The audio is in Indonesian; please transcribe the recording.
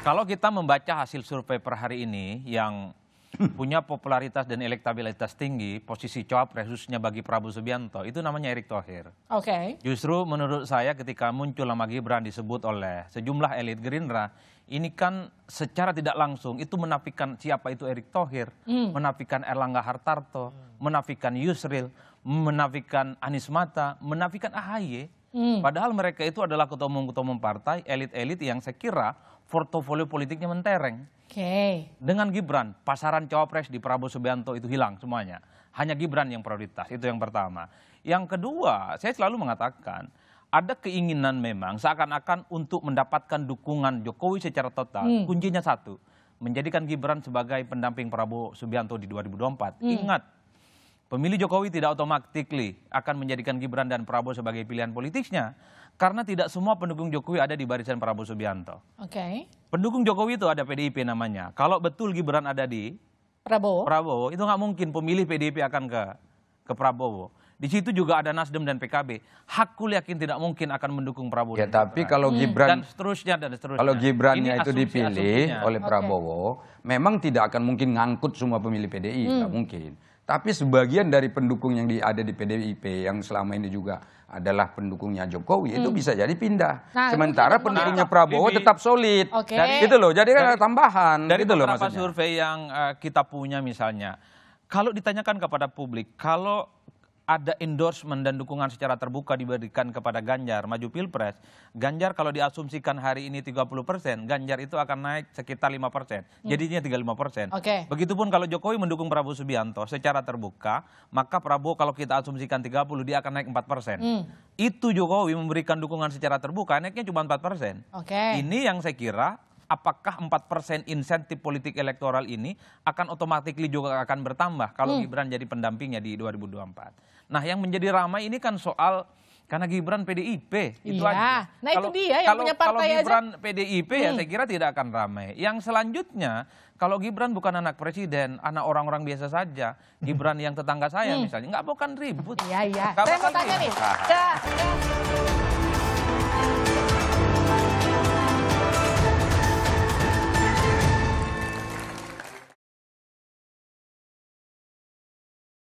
Kalau kita membaca hasil survei per hari ini yang hmm. punya popularitas dan elektabilitas tinggi, posisi cawapres khususnya bagi Prabowo Subianto, itu namanya Erick Thohir. Oke. Okay. Justru menurut saya ketika muncul nama Gibran disebut oleh sejumlah elit Gerindra, ini kan secara tidak langsung itu menafikan siapa itu Erick Thohir, mm. menafikan Erlangga Hartarto, menafikan Yusril, menafikan Anies Mata, menafikan AHY Hmm. Padahal mereka itu adalah ketua umum-ketua umum partai, elit-elit yang saya kira portofolio politiknya mentereng. Okay. Dengan Gibran, pasaran cawapres di Prabowo Subianto itu hilang semuanya. Hanya Gibran yang prioritas, itu yang pertama. Yang kedua, saya selalu mengatakan, ada keinginan memang seakan-akan untuk mendapatkan dukungan Jokowi secara total, hmm. kuncinya satu, menjadikan Gibran sebagai pendamping Prabowo Subianto di 2024. Hmm. Ingat, Pemilih Jokowi tidak otomatis akan menjadikan Gibran dan Prabowo sebagai pilihan politiknya karena tidak semua pendukung Jokowi ada di barisan Prabowo Subianto. Oke. Okay. Pendukung Jokowi itu ada PDIP namanya. Kalau betul Gibran ada di Prabowo, Prabowo itu nggak mungkin pemilih PDIP akan ke ke Prabowo. Di situ juga ada Nasdem dan PKB. Hakul yakin tidak mungkin akan mendukung Prabowo. Ya, tapi Gibran. kalau hmm. Gibran dan seterusnya dan seterusnya. Kalau Gibrannya itu dipilih oleh Prabowo, okay. memang tidak akan mungkin ngangkut semua pemilih PDI, hmm. tidak mungkin. Tapi sebagian dari pendukung yang ada di PDIP yang selama ini juga adalah pendukungnya Jokowi hmm. itu bisa jadi pindah. Nah, Sementara pendukungnya nah, Prabowo ini, tetap solid. Okay. Dari, itu loh. Jadi kan ada tambahan. Dari itu loh maksudnya. survei yang uh, kita punya misalnya, kalau ditanyakan kepada publik, kalau ada endorsement dan dukungan secara terbuka diberikan kepada Ganjar maju pilpres, Ganjar kalau diasumsikan hari ini 30 persen, Ganjar itu akan naik sekitar 5 persen, hmm. jadinya 35 persen. Okay. Begitupun kalau Jokowi mendukung Prabowo Subianto secara terbuka, maka Prabowo kalau kita asumsikan 30 dia akan naik 4 persen. Hmm. Itu Jokowi memberikan dukungan secara terbuka, naiknya cuma 4 persen. Okay. Ini yang saya kira apakah 4% insentif politik elektoral ini akan otomatis juga akan bertambah kalau hmm. Gibran jadi pendampingnya di 2024. Nah, yang menjadi ramai ini kan soal karena Gibran PDIP itu ya. aja. Nah kalau, itu dia yang kalau, punya partai kalau Gibran aja. PDIP ya hmm. saya kira tidak akan ramai. Yang selanjutnya kalau Gibran bukan anak presiden, anak orang-orang biasa saja. Gibran yang tetangga saya hmm. misalnya, nggak bukan ribut. Iya iya. Saya mau tanya nih. Ke, ke...